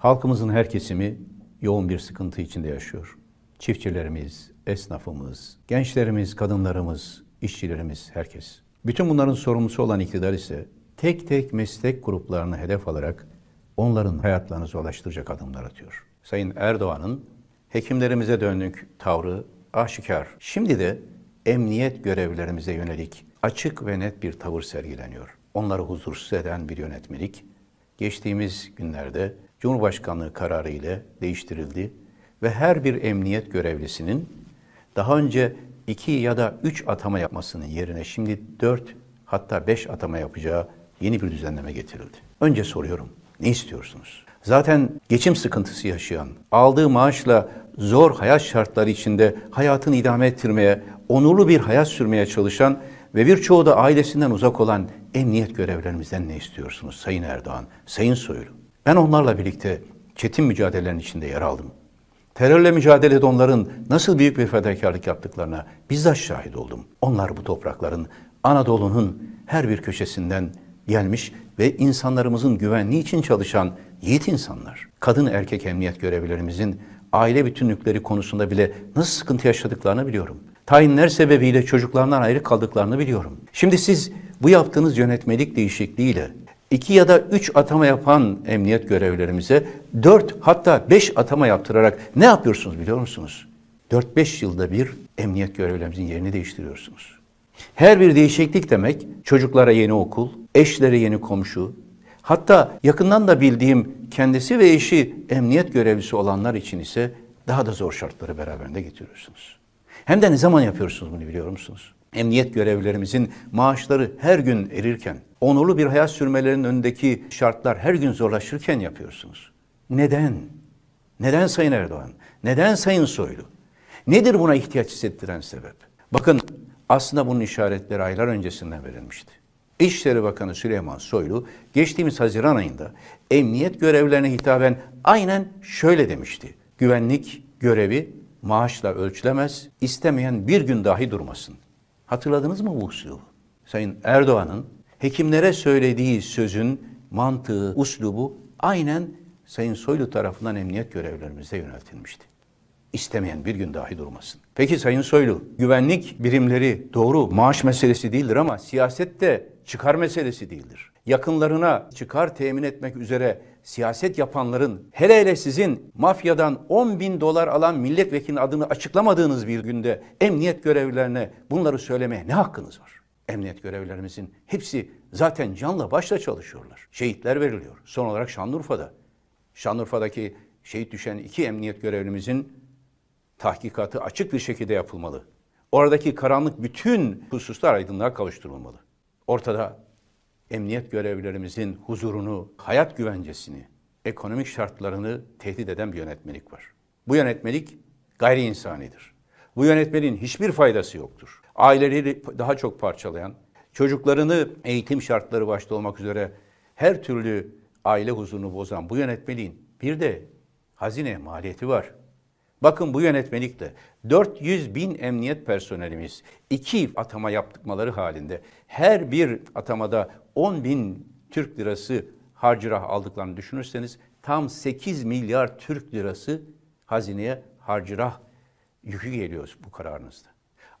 Halkımızın her kesimi yoğun bir sıkıntı içinde yaşıyor. Çiftçilerimiz, esnafımız, gençlerimiz, kadınlarımız, işçilerimiz, herkes. Bütün bunların sorumlusu olan iktidar ise tek tek meslek gruplarını hedef alarak onların hayatlarını zorlaştıracak adımlar atıyor. Sayın Erdoğan'ın hekimlerimize dönük tavrı aşikar. Şimdi de emniyet görevlerimize yönelik açık ve net bir tavır sergileniyor. Onları huzursuz eden bir yönetmelik geçtiğimiz günlerde Cumhurbaşkanlığı kararı ile değiştirildi ve her bir emniyet görevlisinin daha önce iki ya da üç atama yapmasının yerine şimdi dört hatta beş atama yapacağı yeni bir düzenleme getirildi. Önce soruyorum, ne istiyorsunuz? Zaten geçim sıkıntısı yaşayan, aldığı maaşla zor hayat şartları içinde hayatını idame ettirmeye, onurlu bir hayat sürmeye çalışan ve birçoğu da ailesinden uzak olan emniyet görevlerimizden ne istiyorsunuz Sayın Erdoğan, Sayın Soylu? Ben onlarla birlikte çetin mücadelelerin içinde yer aldım. Terörle mücadelede onların nasıl büyük bir fedakarlık yaptıklarına bizzat şahit oldum. Onlar bu toprakların, Anadolu'nun her bir köşesinden gelmiş ve insanlarımızın güvenliği için çalışan yiğit insanlar. Kadın erkek emniyet görevlilerimizin aile bütünlükleri konusunda bile nasıl sıkıntı yaşadıklarını biliyorum. Tayinler sebebiyle çocuklarından ayrı kaldıklarını biliyorum. Şimdi siz bu yaptığınız yönetmelik değişikliğiyle iki ya da üç atama yapan emniyet görevlerimize dört hatta beş atama yaptırarak ne yapıyorsunuz biliyor musunuz? Dört beş yılda bir emniyet görevlerimizin yerini değiştiriyorsunuz. Her bir değişiklik demek çocuklara yeni okul, eşlere yeni komşu, hatta yakından da bildiğim kendisi ve eşi emniyet görevlisi olanlar için ise daha da zor şartları beraberinde getiriyorsunuz. Hem de ne zaman yapıyorsunuz bunu biliyor musunuz? emniyet görevlerimizin maaşları her gün erirken, onurlu bir hayat sürmelerinin önündeki şartlar her gün zorlaşırken yapıyorsunuz. Neden? Neden Sayın Erdoğan? Neden Sayın Soylu? Nedir buna ihtiyaç hissettiren sebep? Bakın aslında bunun işaretleri aylar öncesinden verilmişti. İşleri Bakanı Süleyman Soylu geçtiğimiz Haziran ayında emniyet görevlerine hitaben aynen şöyle demişti. Güvenlik görevi maaşla ölçülemez, istemeyen bir gün dahi durmasın. Hatırladınız mı Vuhsiyov'u? Sayın Erdoğan'ın hekimlere söylediği sözün mantığı, uslubu aynen Sayın Soylu tarafından emniyet görevlerimize yöneltilmişti. İstemeyen bir gün dahi durmasın. Peki Sayın Soylu, güvenlik birimleri doğru maaş meselesi değildir ama siyasette çıkar meselesi değildir. Yakınlarına çıkar temin etmek üzere siyaset yapanların hele hele sizin mafyadan 10 bin dolar alan milletvekilinin adını açıklamadığınız bir günde emniyet görevlilerine bunları söylemeye ne hakkınız var? Emniyet görevlerimizin hepsi zaten canla başla çalışıyorlar. Şehitler veriliyor. Son olarak Şanlıurfa'da. Şanlıurfa'daki şehit düşen iki emniyet görevlimizin tahkikatı açık bir şekilde yapılmalı. Oradaki karanlık bütün hususlar aydınlığa kavuşturulmalı. Ortada emniyet görevlilerimizin huzurunu, hayat güvencesini, ekonomik şartlarını tehdit eden bir yönetmelik var. Bu yönetmelik gayri insanidir. Bu yönetmenin hiçbir faydası yoktur. Aileleri daha çok parçalayan, çocuklarını eğitim şartları başta olmak üzere her türlü aile huzurunu bozan bu yönetmeliğin bir de hazine maliyeti var. Bakın bu yönetmelikle 400 bin emniyet personelimiz iki atama yaptıkmaları halinde her bir atamada 10 bin Türk lirası harcırah aldıklarını düşünürseniz tam 8 milyar Türk lirası hazineye harcırah yükü geliyoruz bu kararınızda.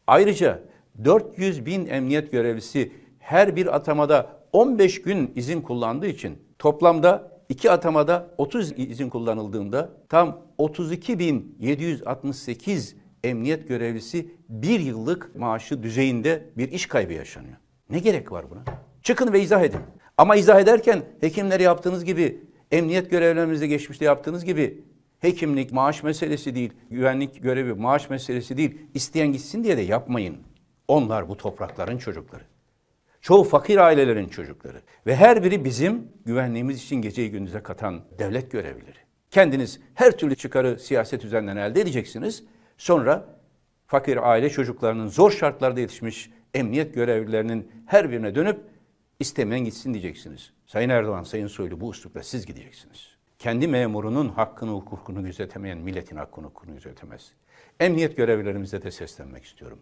Ayrıca 400 bin emniyet görevlisi her bir atamada 15 gün izin kullandığı için toplamda İki atamada 30 izin kullanıldığında tam 32.768 emniyet görevlisi bir yıllık maaşı düzeyinde bir iş kaybı yaşanıyor. Ne gerek var buna? Çıkın ve izah edin. Ama izah ederken hekimleri yaptığınız gibi, emniyet görevlerimizde geçmişte yaptığınız gibi hekimlik maaş meselesi değil, güvenlik görevi maaş meselesi değil, isteyen gitsin diye de yapmayın. Onlar bu toprakların çocukları. Çoğu fakir ailelerin çocukları ve her biri bizim güvenliğimiz için geceyi gündüze katan devlet görevlileri. Kendiniz her türlü çıkarı siyaset üzerinden elde edeceksiniz. Sonra fakir aile çocuklarının zor şartlarda yetişmiş emniyet görevlilerinin her birine dönüp istemeyen gitsin diyeceksiniz. Sayın Erdoğan, Sayın Soylu bu uslupla siz gideceksiniz. Kendi memurunun hakkını, hukukunu gözetemeyen milletin hakkını, hukukunu gözetemez. Emniyet görevlilerimize de seslenmek istiyorum.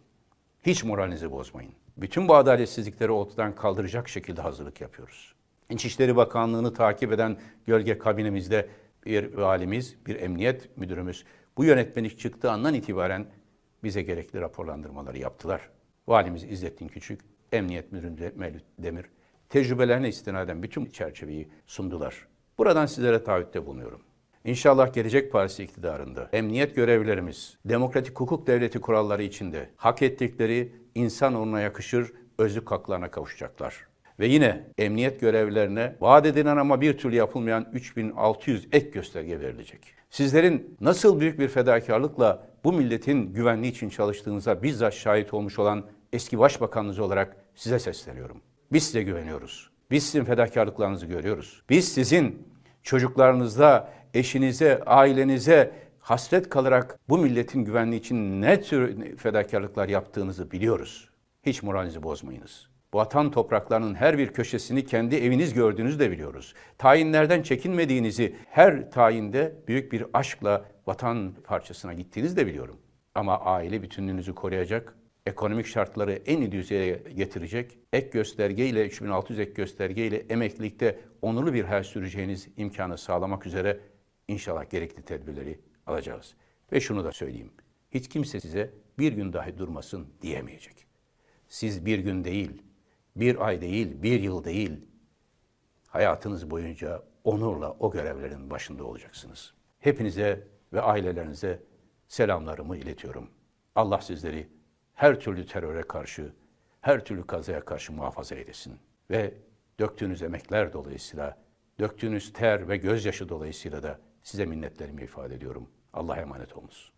Hiç moralinizi bozmayın. Bütün bu adaletsizlikleri ortadan kaldıracak şekilde hazırlık yapıyoruz. İçişleri Bakanlığı'nı takip eden gölge kabinemizde bir valimiz, bir emniyet müdürümüz bu yönetmenlik çıktığı andan itibaren bize gerekli raporlandırmaları yaptılar. Valimiz İzzettin Küçük, Emniyet müdürümüz Mevlüt Demir tecrübelerine istinaden bütün çerçeveyi sundular. Buradan sizlere taahhütte bulunuyorum. İnşallah gelecek partisi iktidarında emniyet görevlerimiz demokratik hukuk devleti kuralları içinde hak ettikleri insan onuna yakışır özlük haklarına kavuşacaklar. Ve yine emniyet görevlerine vaat edilen ama bir türlü yapılmayan 3600 ek gösterge verilecek. Sizlerin nasıl büyük bir fedakarlıkla bu milletin güvenliği için çalıştığınıza bizzat şahit olmuş olan eski başbakanınız olarak size sesleniyorum. Biz size güveniyoruz. Biz sizin fedakarlıklarınızı görüyoruz. Biz sizin çocuklarınızda eşinize, ailenize hasret kalarak bu milletin güvenliği için ne tür fedakarlıklar yaptığınızı biliyoruz. Hiç moralinizi bozmayınız. Vatan topraklarının her bir köşesini kendi eviniz gördüğünüzü de biliyoruz. Tayinlerden çekinmediğinizi, her tayinde büyük bir aşkla vatan parçasına gittiğinizi de biliyorum. Ama aile bütünlüğünüzü koruyacak, ekonomik şartları en iyi düzeye getirecek, ek gösterge ile 3600 ek gösterge ile emeklilikte onurlu bir hayat süreceğiniz imkanı sağlamak üzere inşallah gerekli tedbirleri alacağız. Ve şunu da söyleyeyim. Hiç kimse size bir gün dahi durmasın diyemeyecek. Siz bir gün değil, bir ay değil, bir yıl değil, hayatınız boyunca onurla o görevlerin başında olacaksınız. Hepinize ve ailelerinize selamlarımı iletiyorum. Allah sizleri her türlü teröre karşı, her türlü kazaya karşı muhafaza edesin. Ve döktüğünüz emekler dolayısıyla, döktüğünüz ter ve gözyaşı dolayısıyla da Size minnetlerimi ifade ediyorum. Allah'a emanet olunuz.